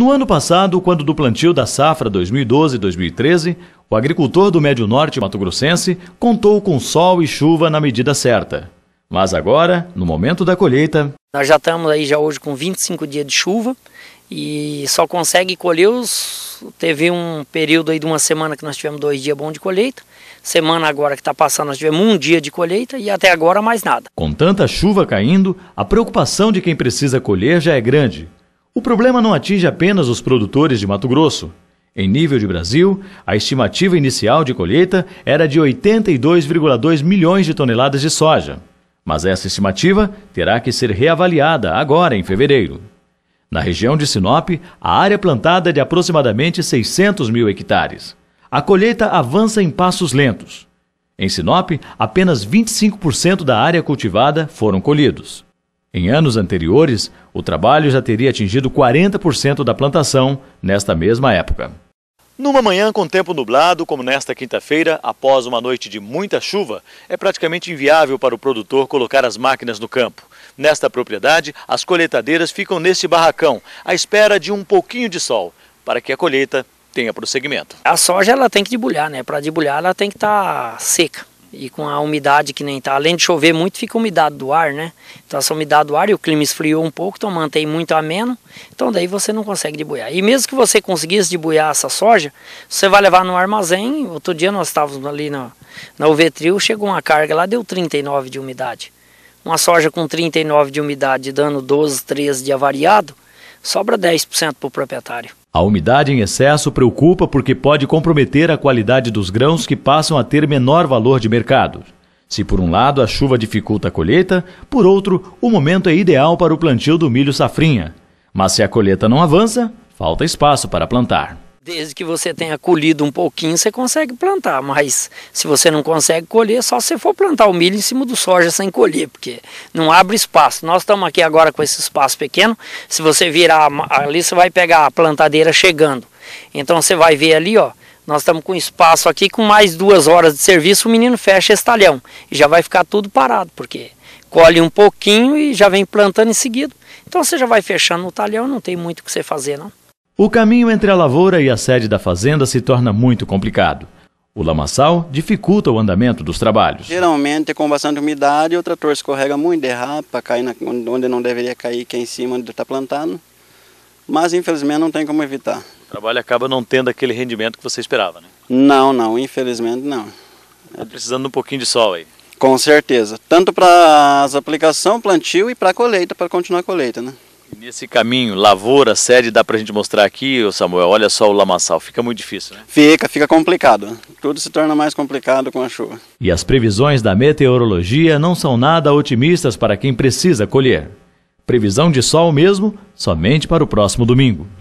No ano passado, quando do plantio da safra 2012-2013, o agricultor do Médio Norte Mato Grossense contou com sol e chuva na medida certa. Mas agora, no momento da colheita. Nós já estamos aí já hoje com 25 dias de chuva e só consegue colher os. Teve um período aí de uma semana que nós tivemos dois dias bons de colheita. Semana agora que está passando, nós tivemos um dia de colheita e até agora mais nada. Com tanta chuva caindo, a preocupação de quem precisa colher já é grande. O problema não atinge apenas os produtores de Mato Grosso. Em nível de Brasil, a estimativa inicial de colheita era de 82,2 milhões de toneladas de soja, mas essa estimativa terá que ser reavaliada agora em fevereiro. Na região de Sinop, a área plantada é de aproximadamente 600 mil hectares. A colheita avança em passos lentos. Em Sinop, apenas 25% da área cultivada foram colhidos. Em anos anteriores, o trabalho já teria atingido 40% da plantação nesta mesma época. Numa manhã com tempo nublado, como nesta quinta-feira, após uma noite de muita chuva, é praticamente inviável para o produtor colocar as máquinas no campo. Nesta propriedade, as colheitadeiras ficam neste barracão, à espera de um pouquinho de sol, para que a colheita tenha prosseguimento. A soja ela tem que debulhar, né? Para debulhar ela tem que estar tá seca e com a umidade que nem está. Além de chover muito, fica umidade do ar, né? Então essa umidade do ar e o clima esfriou um pouco, então mantém muito ameno. Então daí você não consegue debuiar. E mesmo que você conseguisse debuiar essa soja, você vai levar no armazém. Outro dia nós estávamos ali na, na Uvetril, chegou uma carga lá, deu 39 de umidade. Uma soja com 39 de umidade dando 12, 13 de avariado, sobra 10% para o proprietário. A umidade em excesso preocupa porque pode comprometer a qualidade dos grãos que passam a ter menor valor de mercado. Se por um lado a chuva dificulta a colheita, por outro, o momento é ideal para o plantio do milho safrinha. Mas se a colheita não avança, falta espaço para plantar. Desde que você tenha colhido um pouquinho, você consegue plantar, mas se você não consegue colher, é só se for plantar o milho em cima do soja sem colher, porque não abre espaço. Nós estamos aqui agora com esse espaço pequeno, se você virar ali, você vai pegar a plantadeira chegando. Então você vai ver ali, ó, nós estamos com espaço aqui, com mais duas horas de serviço, o menino fecha esse talhão e já vai ficar tudo parado, porque colhe um pouquinho e já vem plantando em seguida. Então você já vai fechando o talhão, não tem muito o que você fazer, não. O caminho entre a lavoura e a sede da fazenda se torna muito complicado. O lamaçal dificulta o andamento dos trabalhos. Geralmente, com bastante umidade, o trator escorrega muito, derrapa, cai na, onde não deveria cair, que é em cima onde está plantado. Mas, infelizmente, não tem como evitar. O trabalho acaba não tendo aquele rendimento que você esperava, né? Não, não, infelizmente não. Está precisando um pouquinho de sol aí. Com certeza. Tanto para as aplicação, plantio e para a colheita, para continuar a colheita, né? nesse caminho, lavoura, sede, dá para a gente mostrar aqui, Samuel, olha só o lamaçal, fica muito difícil, né? Fica, fica complicado. Tudo se torna mais complicado com a chuva. E as previsões da meteorologia não são nada otimistas para quem precisa colher. Previsão de sol mesmo, somente para o próximo domingo.